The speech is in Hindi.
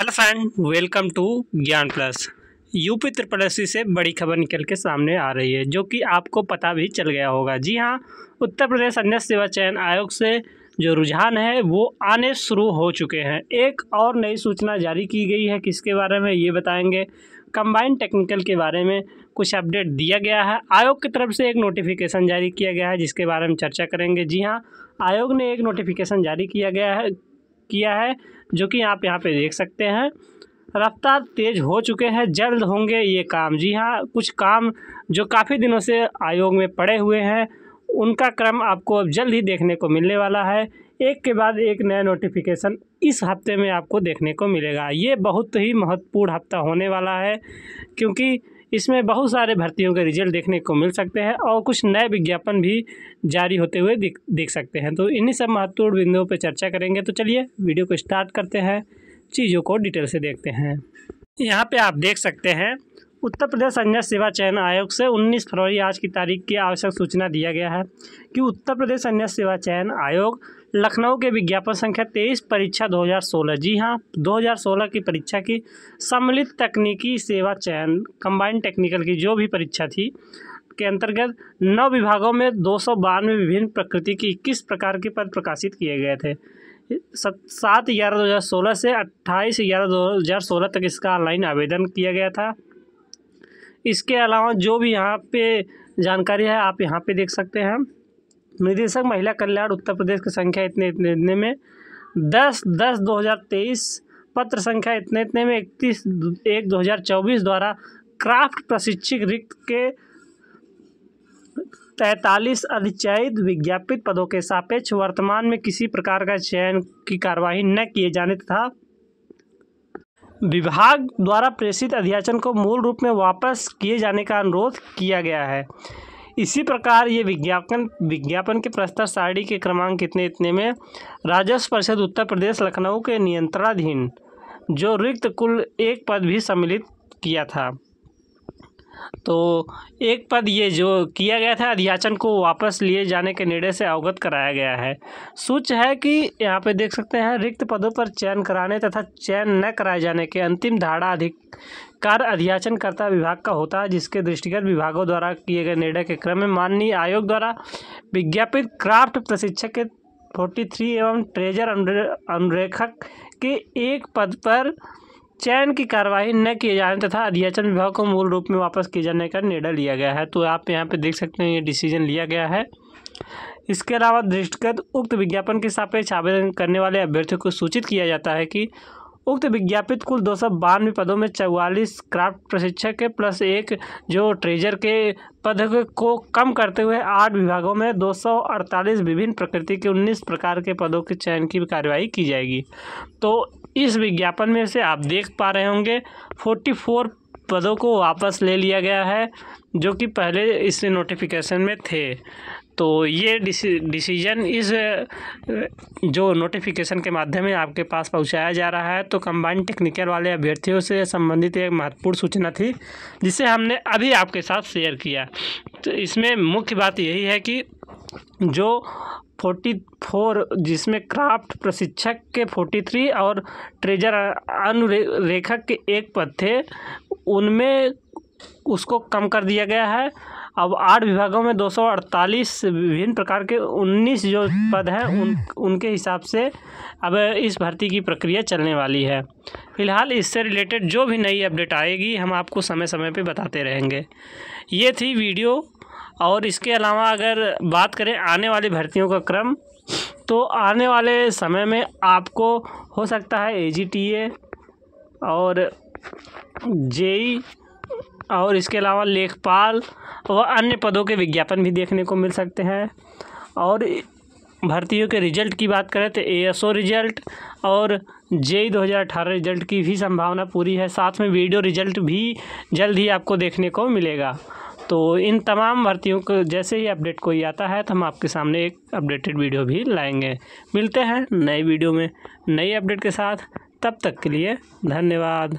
hello friend welcome to Gyan plus UP त्रिपुरासी से बड़ी खबर निकल के सामने आ रही है जो कि आपको पता भी चल गया होगा जी हाँ उत्तर प्रदेश अन्य सेवा चयन आयोग से जो रुझान है वो आने शुरू हो चुके हैं एक और नई सूचना जारी की गई है किसके बारे में ये बताएंगे कंबाइन टेक्निकल के बारे में कुछ अपडेट दिया गया है आयोग की तरफ से एक नोटिफिकेशन जारी किया गया है जिसके बारे में चर्चा करेंगे जी हाँ आयोग ने एक नोटिफिकेशन जारी किया गया है किया है जो कि आप यहाँ पे देख सकते हैं रफ्तार तेज़ हो चुके हैं जल्द होंगे ये काम जी हाँ कुछ काम जो काफ़ी दिनों से आयोग में पड़े हुए हैं उनका क्रम आपको अब जल्द ही देखने को मिलने वाला है एक के बाद एक नया नोटिफिकेशन इस हफ्ते में आपको देखने को मिलेगा ये बहुत ही महत्वपूर्ण हफ्ता होने वाला है क्योंकि इसमें बहुत सारे भर्तियों के रिजल्ट देखने को मिल सकते हैं और कुछ नए विज्ञापन भी जारी होते हुए देख देख सकते हैं तो इन्हीं सब महत्वपूर्ण बिंदुओं पर चर्चा करेंगे तो चलिए वीडियो को स्टार्ट करते हैं चीज़ों को डिटेल से देखते हैं यहाँ पर आप देख सकते हैं उत्तर प्रदेश अन्य सेवा चयन आयोग से 19 फरवरी आज की तारीख की आवश्यक सूचना दिया गया है कि उत्तर प्रदेश अन्य सेवा चयन आयोग लखनऊ के विज्ञापन संख्या तेईस परीक्षा 2016 जी हाँ 2016 की परीक्षा की सम्मिलित तकनीकी सेवा चयन कंबाइंड टेक्निकल की जो भी परीक्षा थी के अंतर्गत नौ विभागों में दो सौ विभिन्न प्रकृति की इक्कीस प्रकार के पद प्रकाशित किए गए थे सात ग्यारह दो हज़ार सोलह से अट्ठाईस ग्यारह दो हज़ार सोलह तक इसका ऑनलाइन आवेदन किया गया था इसके अलावा जो भी यहाँ पे जानकारी है आप यहाँ पे देख सकते हैं निदेशक महिला कल्याण उत्तर प्रदेश की संख्या इतने इतने इतने में दस दस दो हज़ार तेईस पत्र संख्या इतने इतने में इकतीस एक दो हज़ार चौबीस द्वारा क्राफ्ट प्रशिक्षक रिक्त के तैंतालीस अधिचयित विज्ञापित पदों के सापेक्ष वर्तमान में किसी प्रकार का चयन की कार्यवाही न किए जाने तथा विभाग द्वारा प्रेषित अध्याचन को मूल रूप में वापस किए जाने का अनुरोध किया गया है इसी प्रकार ये विज्ञापन विज्ञापन के प्रस्ताव सारणी के क्रमांक कितने इतने में राजस्व परिषद उत्तर प्रदेश लखनऊ के नियंत्रणाधीन जो रिक्त कुल एक पद भी सम्मिलित किया था तो एक पद ये जो किया गया था अध्याचन को वापस लिए जाने के निर्णय से अवगत कराया गया है सूच है कि यहाँ पे देख सकते हैं रिक्त पदों पर चयन कराने तथा चयन न कराए जाने के अंतिम धारा अधिक कार्य अध्याचनकर्ता विभाग का होता है जिसके दृष्टिगत विभागों द्वारा किए गए निर्णय के क्रम में माननीय आयोग द्वारा विज्ञापित क्राफ्ट प्रशिक्षक के फोर्टी थ्री एवं ट्रेजर अनुरेखक के एक पद पर चयन की कार्यवाही न किए जाने तथा अध्याचन विभाग को मूल रूप में वापस किए जाने का निर्णय लिया गया है तो आप यहाँ पर देख सकते हैं ये डिसीजन लिया गया है इसके अलावा दृष्टिगत उक्त विज्ञापन के सापेक्ष आवेदन करने वाले अभ्यर्थियों को सूचित किया जाता है कि उक्त विज्ञापित कुल दो सौ बानवे पदों में चौवालीस क्राफ्ट प्रशिक्षक के प्लस एक जो ट्रेजर के पद को कम करते हुए आठ विभागों में दो सौ अड़तालीस विभिन्न प्रकृति के उन्नीस प्रकार के पदों के चयन की कार्रवाई की जाएगी तो इस विज्ञापन में से आप देख पा रहे होंगे फोर्टी फोर पदों को वापस ले लिया गया है जो कि पहले इस नोटिफिकेशन में थे तो ये डिसीजन इस जो नोटिफिकेशन के माध्यम में आपके पास पहुंचाया जा रहा है तो कंबाइंड टेक्निकल वाले अभ्यर्थियों से संबंधित एक महत्वपूर्ण सूचना थी जिसे हमने अभी आपके साथ शेयर किया तो इसमें मुख्य बात यही है कि जो फोर्टी फोर जिसमें क्राफ्ट प्रशिक्षक के फोर्टी थ्री और ट्रेजर अनुरेखक के एक पद थे उनमें उसको कम कर दिया गया है अब आठ विभागों में 248 विभिन्न प्रकार के 19 जो पद हैं उन उनके हिसाब से अब इस भर्ती की प्रक्रिया चलने वाली है फिलहाल इससे रिलेटेड जो भी नई अपडेट आएगी हम आपको समय समय पर बताते रहेंगे ये थी वीडियो और इसके अलावा अगर बात करें आने वाली भर्तियों का क्रम तो आने वाले समय में आपको हो सकता है ए और जेई e, और इसके अलावा लेखपाल व अन्य पदों के विज्ञापन भी देखने को मिल सकते हैं और भर्तियों के रिजल्ट की बात करें तो एएसओ रिजल्ट और e जेई 2018 रिजल्ट की भी संभावना पूरी है साथ में वीडियो रिजल्ट भी जल्द ही आपको देखने को मिलेगा तो इन तमाम भर्तियों को जैसे ही अपडेट कोई आता है तो हम आपके सामने एक अपडेटेड वीडियो भी लाएंगे मिलते हैं नए वीडियो में नई अपडेट के साथ तब तक के लिए धन्यवाद